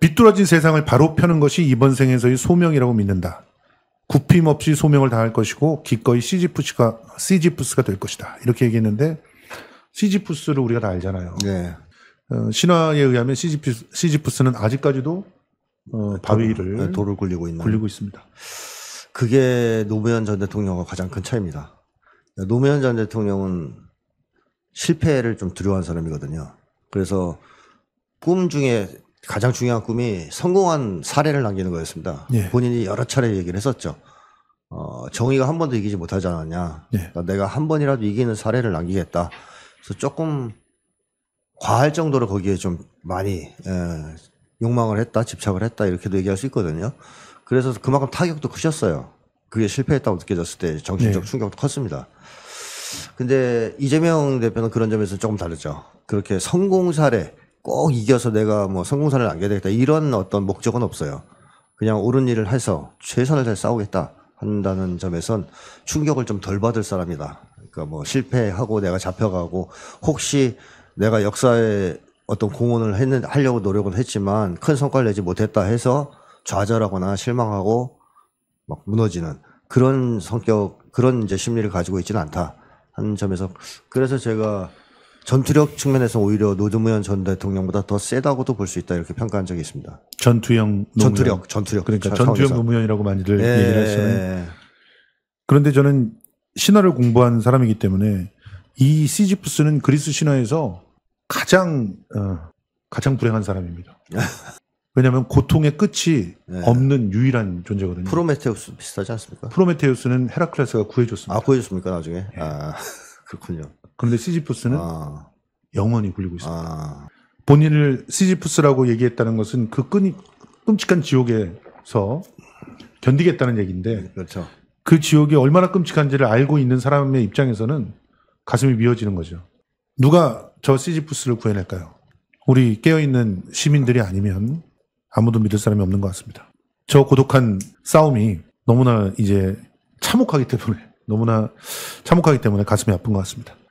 비뚤어진 세상을 바로 펴는 것이 이번 생에서의 소명이라고 믿는다. 굽힘없이 소명을 당할 것이고 기꺼이 시지푸스가 시지푸스가 될 것이다. 이렇게 얘기했는데 시지푸스를 우리가 다 알잖아요. 네. 어, 신화에 의하면 시지푸스, 시지푸스는 아직까지도 어, 네, 바위를 네, 돌을 굴리고 있는 굴리고 있습니다. 그게 노무현 전 대통령과 가장 큰 차이입니다. 노무현 전 대통령은 실패를 좀 두려워한 사람이거든요. 그래서 꿈 중에 가장 중요한 꿈이 성공한 사례를 남기는 거였습니다. 예. 본인이 여러 차례 얘기를 했었죠. 어, 정의가 한 번도 이기지 못하지 않았냐. 예. 그러니까 내가 한 번이라도 이기는 사례를 남기겠다. 그래서 조금 과할 정도로 거기에 좀 많이 에, 예, 욕망을 했다, 집착을 했다 이렇게도 얘기할 수 있거든요. 그래서 그만큼 타격도 크셨어요. 그게 실패했다고 느껴졌을 때 정신적 예. 충격도 컸습니다. 근데 이재명 대표는 그런 점에서 조금 다르죠. 그렇게 성공 사례, 꼭 이겨서 내가 뭐 성공사를 남겨야 되겠다 이런 어떤 목적은 없어요. 그냥 옳은 일을 해서 최선을 다해 싸우겠다 한다는 점에선 충격을 좀 덜 받을 사람이다. 그러니까 뭐 실패하고 내가 잡혀가고 혹시 내가 역사에 어떤 공헌을 했는 하려고 노력은 했지만 큰 성과를 내지 못했다 해서 좌절하거나 실망하고 막 무너지는 그런 성격 그런 이제 심리를 가지고 있지는 않다 하는 점에서 그래서 제가 전투력 측면에서 오히려 노무현 전 대통령보다 더 세다고도 볼 수 있다 이렇게 평가한 적이 있습니다. 전투형 노무현. 전투력, 전투력. 그러니까 전투형 노무현이라고 많이들 예, 얘기를 했어요. 예, 예. 그런데 저는 신화를 공부한 사람이기 때문에 이 시지프스는 그리스 신화에서 가장 어, 가장 불행한 사람입니다. 왜냐하면 고통의 끝이 네. 없는 유일한 존재거든요. 프로메테우스 비슷하지 않습니까? 프로메테우스는 헤라클레스가 구해줬습니다. 아 구해줬습니까 나중에? 네. 아 그렇군요. 그런데 시지푸스는 아. 영원히 굴리고 있습니다. 아. 본인을 시지푸스라고 얘기했다는 것은 그 끈이 끔찍한 지옥에서 견디겠다는 얘기인데 네, 그렇죠. 그 지옥이 얼마나 끔찍한지를 알고 있는 사람의 입장에서는 가슴이 미어지는 거죠. 누가 저시지푸스를 구해낼까요? 우리 깨어있는 시민들이 아니면 아무도 믿을 사람이 없는 것 같습니다. 저 고독한 싸움이 너무나 이제 참혹하기 때문에 너무나 참혹하기 때문에 가슴이 아픈 것 같습니다.